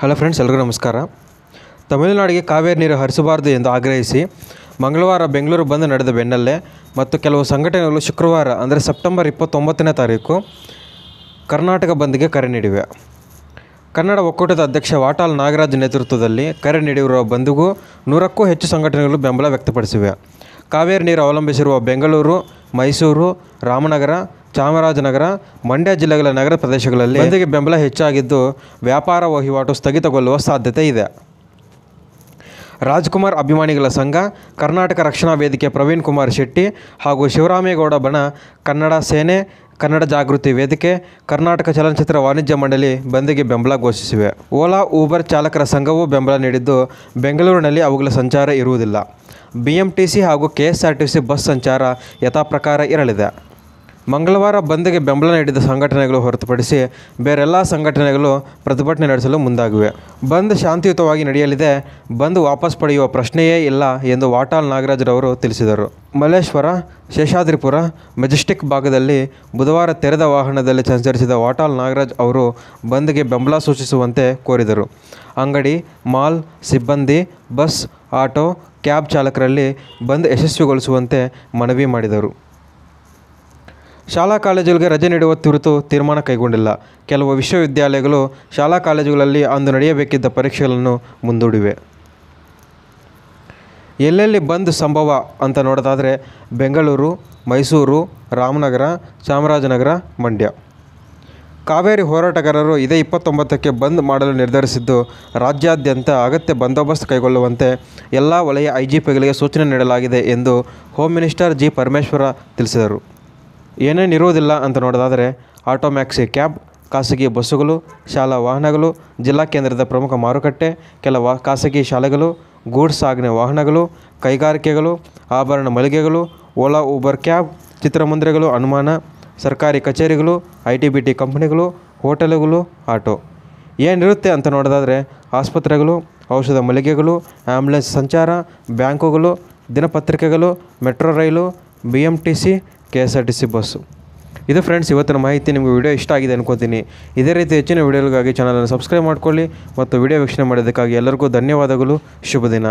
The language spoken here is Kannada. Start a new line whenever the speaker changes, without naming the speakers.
ಹಲೋ ಫ್ರೆಂಡ್ಸ್ ಎಲ್ಲರಿಗೂ ನಮಸ್ಕಾರ ತಮಿಳುನಾಡಿಗೆ ಕಾವೇರಿ ನೀರು ಹರಿಸಬಾರದು ಎಂದು ಆಗ್ರಹಿಸಿ ಮಂಗಳವಾರ ಬೆಂಗಳೂರು ಬಂದ್ ನಡೆದ ಬೆನ್ನಲ್ಲೇ ಮತ್ತು ಕೆಲವು ಸಂಘಟನೆಗಳು ಶುಕ್ರವಾರ ಅಂದರೆ ಸೆಪ್ಟೆಂಬರ್ ಇಪ್ಪತ್ತೊಂಬತ್ತನೇ ತಾರೀಕು ಕರ್ನಾಟಕ ಬಂದ್ಗೆ ಕರೆ ನೀಡಿವೆ ಕನ್ನಡ ಒಕ್ಕೂಟದ ಅಧ್ಯಕ್ಷ ವಾಟಾಲ್ ನಾಗರಾಜ್ ನೇತೃತ್ವದಲ್ಲಿ ಕರೆ ನೀಡಿರುವ ಬಂದ್ಗೂ ನೂರಕ್ಕೂ ಹೆಚ್ಚು ಸಂಘಟನೆಗಳು ಬೆಂಬಲ ವ್ಯಕ್ತಪಡಿಸಿವೆ ಕಾವೇರಿ ನೀರು ಅವಲಂಬಿಸಿರುವ ಬೆಂಗಳೂರು ಮೈಸೂರು ರಾಮನಗರ ಚಾಮರಾಜನಗರ ಮಂಡ್ಯ ಜಿಲ್ಲೆಗಳ ನಗರ ಪ್ರದೇಶಗಳಲ್ಲಿ ಬಂದಿಗೆ ಬೆಂಬಲ ಹೆಚ್ಚಾಗಿದ್ದು ವ್ಯಾಪಾರ ವಹಿವಾಟು ಸ್ಥಗಿತಗೊಳ್ಳುವ ಸಾಧ್ಯತೆ ಇದೆ ರಾಜ್ಕುಮಾರ್ ಅಭಿಮಾನಿಗಳ ಸಂಘ ಕರ್ನಾಟಕ ರಕ್ಷಣಾ ವೇದಿಕೆ ಪ್ರವೀಣ್ ಕುಮಾರ್ ಶೆಟ್ಟಿ ಹಾಗೂ ಶಿವರಾಮೇಗೌಡ ಬಣ ಕನ್ನಡ ಸೇನೆ ಕನ್ನಡ ಜಾಗೃತಿ ವೇದಿಕೆ ಕರ್ನಾಟಕ ಚಲನಚಿತ್ರ ವಾಣಿಜ್ಯ ಮಂಡಳಿ ಬಂದಿಗೆ ಬೆಂಬಲ ಘೋಷಿಸಿವೆ ಓಲಾ ಊಬರ್ ಚಾಲಕರ ಸಂಘವು ಬೆಂಬಲ ನೀಡಿದ್ದು ಬೆಂಗಳೂರಿನಲ್ಲಿ ಅವುಗಳ ಸಂಚಾರ ಇರುವುದಿಲ್ಲ ಬಿ ಹಾಗೂ K S R T C bus ಸಂಚಾರ ಯಥಾಪ್ರಕಾರ ಇರಲಿದೆ ಮಂಗಳವಾರ ಬಂದ್ಗೆ ಬೆಂಬಲ ನೀಡಿದ ಸಂಘಟನೆಗಳು ಹೊರತುಪಡಿಸಿ ಬೇರೆಲ್ಲ ಸಂಘಟನೆಗಳು ಪ್ರತಿಭಟನೆ ನಡೆಸಲು ಮುಂದಾಗಿವೆ ಬಂದ್ ಶಾಂತಿಯುತವಾಗಿ ನಡೆಯಲಿದೆ ಬಂದ್ ವಾಪಸ್ ಪಡೆಯುವ ಪ್ರಶ್ನೆಯೇ ಇಲ್ಲ ಎಂದು ವಾಟಾಲ್ ನಾಗರಾಜ್ರವರು ತಿಳಿಸಿದರು ಮಲ್ಲೇಶ್ವರ ಶೇಷಾದ್ರಿಪುರ ಮೆಜೆಸ್ಟಿಕ್ ಭಾಗದಲ್ಲಿ ಬುಧವಾರ ತೆರೆದ ವಾಹನದಲ್ಲಿ ಸಂಚರಿಸಿದ ವಾಟಾಲ್ ನಾಗರಾಜ್ ಅವರು ಬಂದ್ಗೆ ಬೆಂಬಲ ಸೂಚಿಸುವಂತೆ ಕೋರಿದರು ಅಂಗಡಿ ಮಾಲ್ ಸಿಬ್ಬಂದಿ ಬಸ್ ಆಟೋ ಕ್ಯಾಬ್ ಚಾಲಕರಲ್ಲಿ ಬಂದ್ ಯಶಸ್ವಿಗೊಳಿಸುವಂತೆ ಮನವಿ ಮಾಡಿದರು ಶಾಲಾ ಕಾಲೇಜುಗಳಿಗೆ ರಜೆ ನೀಡುವ ಕುರಿತು ತೀರ್ಮಾನ ಕೈಗೊಂಡಿಲ್ಲ ಕೆಲವು ವಿಶ್ವವಿದ್ಯಾಲಯಗಳು ಶಾಲಾ ಕಾಲೇಜುಗಳಲ್ಲಿ ಅಂದು ನಡೆಯಬೇಕಿದ್ದ ಪರೀಕ್ಷೆಗಳನ್ನು ಮುಂದೂಡಿವೆ ಎಲ್ಲೆಲ್ಲಿ ಬಂದ್ ಸಂಭವ ಅಂತ ನೋಡೋದಾದರೆ ಬೆಂಗಳೂರು ಮೈಸೂರು ರಾಮನಗರ ಚಾಮರಾಜನಗರ ಮಂಡ್ಯ ಕಾವೇರಿ ಹೋರಾಟಗಾರರು ಇದೇ ಇಪ್ಪತ್ತೊಂಬತ್ತಕ್ಕೆ ಬಂದ್ ಮಾಡಲು ನಿರ್ಧರಿಸಿದ್ದು ರಾಜ್ಯಾದ್ಯಂತ ಅಗತ್ಯ ಬಂದೋಬಸ್ತ್ ಕೈಗೊಳ್ಳುವಂತೆ ಎಲ್ಲ ವಲಯ ಐಜಿಪಿಗಳಿಗೆ ಸೂಚನೆ ನೀಡಲಾಗಿದೆ ಎಂದು ಹೋಮ್ ಮಿನಿಸ್ಟರ್ ಜಿ ಪರಮೇಶ್ವರ ತಿಳಿಸಿದರು ಏನೇನು ಇರುವುದಿಲ್ಲ ಅಂತ ನೋಡೋದಾದರೆ ಮ್ಯಾಕ್ಸಿ ಕ್ಯಾಬ್ ಖಾಸಗಿ ಬಸ್ಸುಗಳು ಶಾಲಾ ವಾಹನಗಳು ಜಿಲ್ಲಾ ಕೇಂದ್ರದ ಪ್ರಮುಖ ಮಾರುಕಟ್ಟೆ ಕೆಲ ವಾ ಖಾಸಗಿ ಶಾಲೆಗಳು ಗೂಡ್ಸ್ ಸಾಗಣೆ ವಾಹನಗಳು ಕೈಗಾರಿಕೆಗಳು ಆಭರಣ ಮಳಿಗೆಗಳು ಓಲಾ ಊಬರ್ ಕ್ಯಾಬ್ ಚಿತ್ರಮಂದಿರಗಳು ಅನುಮಾನ ಸರ್ಕಾರಿ ಕಚೇರಿಗಳು ಐ ಟಿ ಬಿ ಟಿ ಕಂಪ್ನಿಗಳು ಹೋಟೆಲುಗಳು ಆಟೋ ಏನಿರುತ್ತೆ ಅಂತ ನೋಡೋದಾದರೆ ಆಸ್ಪತ್ರೆಗಳು ಔಷಧ ಮಳಿಗೆಗಳು ಆ್ಯಂಬುಲೆನ್ಸ್ ಸಂಚಾರ ಬ್ಯಾಂಕುಗಳು ದಿನಪತ್ರಿಕೆಗಳು ಮೆಟ್ರೋ ರೈಲು B M T C K S R T C bus ಇದು ಫ್ರೆಂಡ್ಸ್ ಇವತ್ತಿನ ಮಾಹಿತಿ ನಿಮಗೆ ವಿಡಿಯೋ ಇಷ್ಟ ಆಗಿದೆ ಅನ್ಕೋತೀನಿ ಇದೇ ರೀತಿ ಹೆಚ್ಚಿನ ವಿಡಿಯೋಗಳಿಗಾಗಿ ಚಾನಲನ್ನು ಸಬ್ಸ್ಕ್ರೈಬ್ ಮಾಡ್ಕೊಳ್ಳಿ ಮತ್ತು ವಿಡಿಯೋ ವೀಕ್ಷಣೆ ಮಾಡೋದಕ್ಕಾಗಿ ಎಲ್ಲರಿಗೂ ಧನ್ಯವಾದಗಳು ಶುಭ ದಿನ